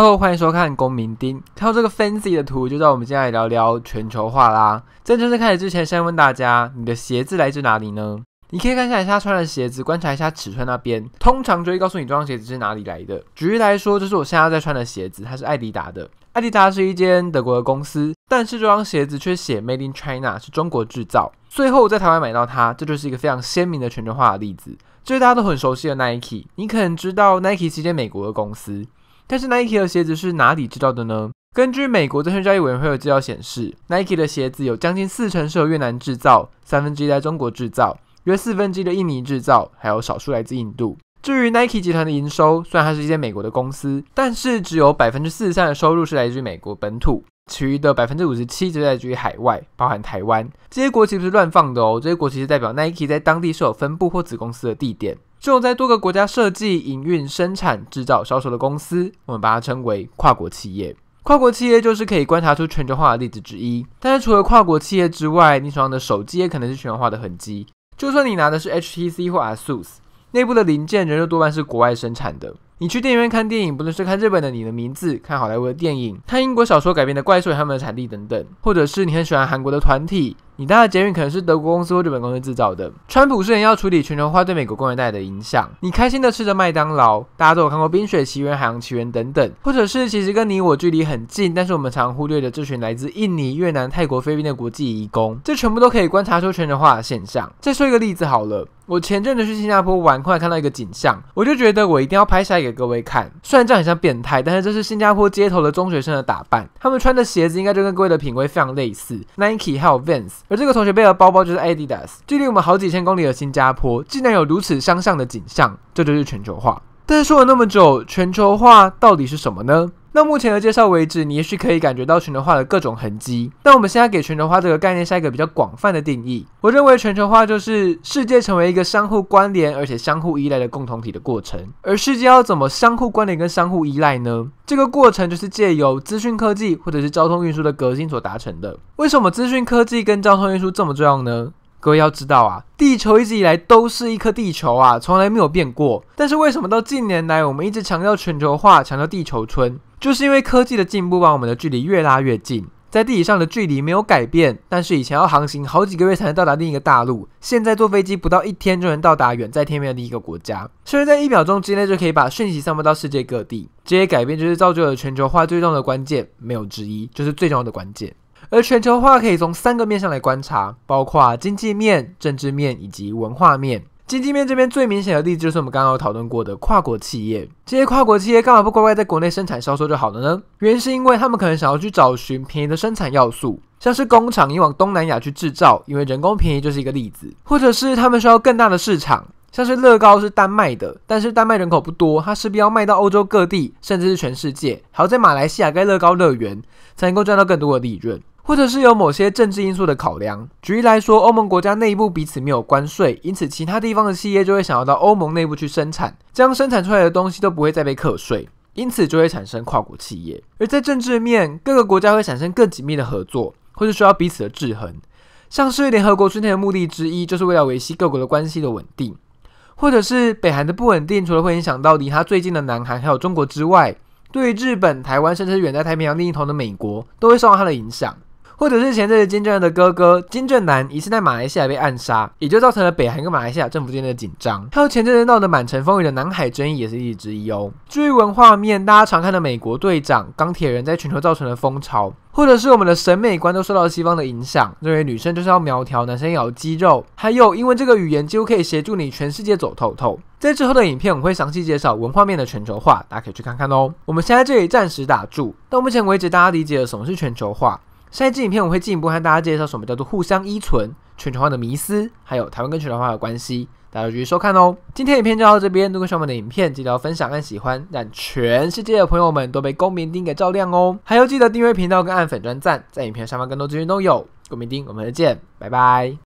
Hello，欢迎收看公民丁。看到这个 Fancy 的图，就让我们接下来聊聊全球化啦。在正式开始之前，先问大家：你的鞋子来自哪里呢？你可以看一下他穿的鞋子，观察一下尺寸那边。通常就会告诉你这双鞋子是哪里来的。举例来说，这是我现在在穿的鞋子，它是艾迪达的。艾迪达是一间德国的公司，但是这双鞋子却写 Made in China，是中国制造。最后在台湾买到它，这就是一个非常鲜明的全球化的例子。这是大家都很熟悉的 Nike，你可能知道 Nike 是一间美国的公司。但是 Nike 的鞋子是哪里制造的呢？根据美国证券交易委员会的资料显示，Nike 的鞋子有将近四成是由越南制造，三分之一在中国制造，约四分之一的印尼制造，还有少数来自印度。至于 Nike 集团的营收，虽然它是一家美国的公司，但是只有百分之四十三的收入是来自于美国本土，其余的百分之五十七则来自于海外，包含台湾。这些国旗不是乱放的哦，这些国旗是代表 Nike 在当地设有分部或子公司的地点。这种在多个国家设计、营运、生产、制造、销售的公司，我们把它称为跨国企业。跨国企业就是可以观察出全球化的例子之一。但是除了跨国企业之外，你手上的手机也可能是全球化的痕迹。就算你拿的是 HTC 或 Asus，内部的零件仍旧多半是国外生产的。你去电影院看电影，不论是看日本的你的名字，看好莱坞的电影，看英国小说改编的怪兽他们的产地等等，或者是你很喜欢韩国的团体。你大的捷运可能是德国公司或日本公司制造的。川普是人要处理全球化对美国工人带来的影响。你开心的吃着麦当劳，大家都有看过《冰雪奇缘》《海洋奇缘》等等，或者是其实跟你我距离很近，但是我们常忽略的这群来自印尼、越南、泰国菲律宾的国际移工，这全部都可以观察出全球化的现象。再说一个例子好了，我前阵子去新加坡玩，快看到一个景象，我就觉得我一定要拍下来给各位看。虽然这样很像变态，但是这是新加坡街头的中学生的打扮，他们穿的鞋子应该就跟各位的品味非常类似，Nike 还有 Vans。而这个同学背的包包就是 Adidas，距离我们好几千公里的新加坡，竟然有如此相像的景象，这就是全球化。但是说了那么久，全球化到底是什么呢？到目前的介绍为止，你也许可以感觉到全球化的各种痕迹。但我们现在给全球化这个概念下一个比较广泛的定义。我认为全球化就是世界成为一个相互关联而且相互依赖的共同体的过程。而世界要怎么相互关联跟相互依赖呢？这个过程就是借由资讯科技或者是交通运输的革新所达成的。为什么资讯科技跟交通运输这么重要呢？各位要知道啊，地球一直以来都是一颗地球啊，从来没有变过。但是为什么到近年来我们一直强调全球化，强调地球村？就是因为科技的进步，把我们的距离越拉越近。在地理上的距离没有改变，但是以前要航行好几个月才能到达另一个大陆，现在坐飞机不到一天就能到达远在天边的另一个国家，甚至在一秒钟之内就可以把讯息散布到世界各地。这些改变就是造就了全球化最重要的关键，没有之一，就是最重要的关键。而全球化可以从三个面向来观察，包括经济面、政治面以及文化面。经济面这边最明显的例子就是我们刚刚讨论过的跨国企业。这些跨国企业干嘛不乖乖在国内生产销售就好了呢？原因是因为他们可能想要去找寻便宜的生产要素，像是工厂移往东南亚去制造，因为人工便宜就是一个例子；或者是他们需要更大的市场，像是乐高是丹麦的，但是丹麦人口不多，它势必要卖到欧洲各地，甚至是全世界，还要在马来西亚盖乐高乐园，才能够赚到更多的利润。或者是有某些政治因素的考量。举例来说，欧盟国家内部彼此没有关税，因此其他地方的企业就会想要到欧盟内部去生产，将生产出来的东西都不会再被课税，因此就会产生跨国企业。而在政治面，各个国家会产生更紧密的合作，或是需要彼此的制衡。像是联合国春天的目的之一，就是为了维系各国的关系的稳定。或者是北韩的不稳定，除了会影响到离它最近的南韩还有中国之外，对于日本、台湾，甚至远在太平洋另一头的美国，都会受到它的影响。或者是前阵子金正恩的哥哥金正男疑似在马来西亚被暗杀，也就造成了北韩跟马来西亚政府间的紧张。还有前阵子闹得满城风雨的南海争议也是一直一哦。至于文化面，大家常看的美国队长、钢铁人在全球造成的风潮，或者是我们的审美观都受到西方的影响，认为女生就是要苗条，男生要有肌肉。还有因为这个语言几乎可以协助你全世界走透透。在之后的影片我会详细介绍文化面的全球化，大家可以去看看哦。我们现在这里暂时打住。到目前为止，大家理解了什么是全球化？下一支影片我会进一步和大家介绍什么叫做互相依存、全球化的迷思，还有台湾跟全球化的关系，大家继续收看哦。今天影片就到这边，如果喜欢我的影片，记得要分享跟喜欢，让全世界的朋友们都被公民丁给照亮哦。还要记得订阅频道跟按粉专赞，在影片上方更多资讯都有。公民丁，我们再见，拜拜。